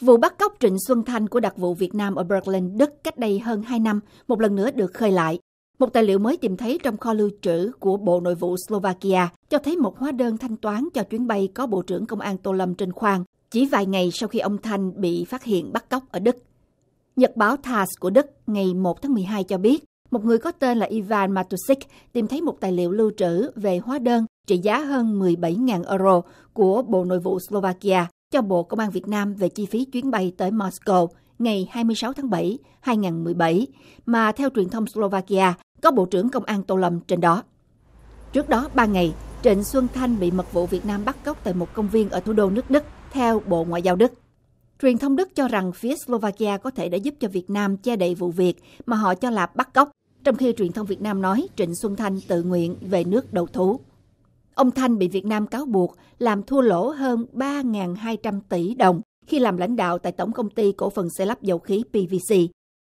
Vụ bắt cóc Trịnh Xuân Thanh của đặc vụ Việt Nam ở Berlin, Đức cách đây hơn 2 năm, một lần nữa được khơi lại. Một tài liệu mới tìm thấy trong kho lưu trữ của Bộ Nội vụ Slovakia cho thấy một hóa đơn thanh toán cho chuyến bay có Bộ trưởng Công an Tô Lâm trên khoang, chỉ vài ngày sau khi ông Thanh bị phát hiện bắt cóc ở Đức. Nhật báo TASS của Đức ngày 1 tháng 12 cho biết, một người có tên là Ivan Matusik tìm thấy một tài liệu lưu trữ về hóa đơn trị giá hơn 17.000 euro của Bộ Nội vụ Slovakia cho Bộ Công an Việt Nam về chi phí chuyến bay tới Moscow ngày 26 tháng 7, 2017, mà theo truyền thông Slovakia có Bộ trưởng Công an Tô Lâm trên đó. Trước đó, ba ngày, Trịnh Xuân Thanh bị mật vụ Việt Nam bắt cóc tại một công viên ở thủ đô nước Đức, theo Bộ Ngoại giao Đức. Truyền thông Đức cho rằng phía Slovakia có thể đã giúp cho Việt Nam che đậy vụ việc mà họ cho là bắt cóc, trong khi truyền thông Việt Nam nói Trịnh Xuân Thanh tự nguyện về nước đầu thú. Ông Thanh bị Việt Nam cáo buộc làm thua lỗ hơn 3.200 tỷ đồng khi làm lãnh đạo tại Tổng Công ty Cổ phần Xây lắp Dầu khí PVC.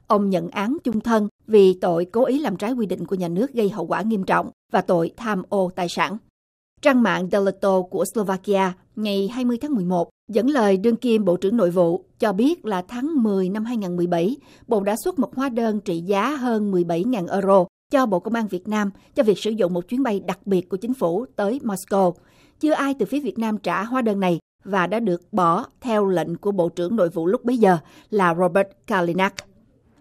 Ông nhận án chung thân vì tội cố ý làm trái quy định của nhà nước gây hậu quả nghiêm trọng và tội tham ô tài sản. Trang mạng Delato của Slovakia ngày 20 tháng 11 dẫn lời đương kim Bộ trưởng Nội vụ cho biết là tháng 10 năm 2017, Bộ đã xuất một hóa đơn trị giá hơn 17.000 euro cho Bộ Công an Việt Nam cho việc sử dụng một chuyến bay đặc biệt của chính phủ tới Moscow. Chưa ai từ phía Việt Nam trả hóa đơn này và đã được bỏ theo lệnh của Bộ trưởng Nội vụ lúc bấy giờ là Robert Kalinak.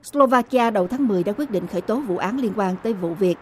Slovakia đầu tháng 10 đã quyết định khởi tố vụ án liên quan tới vụ việc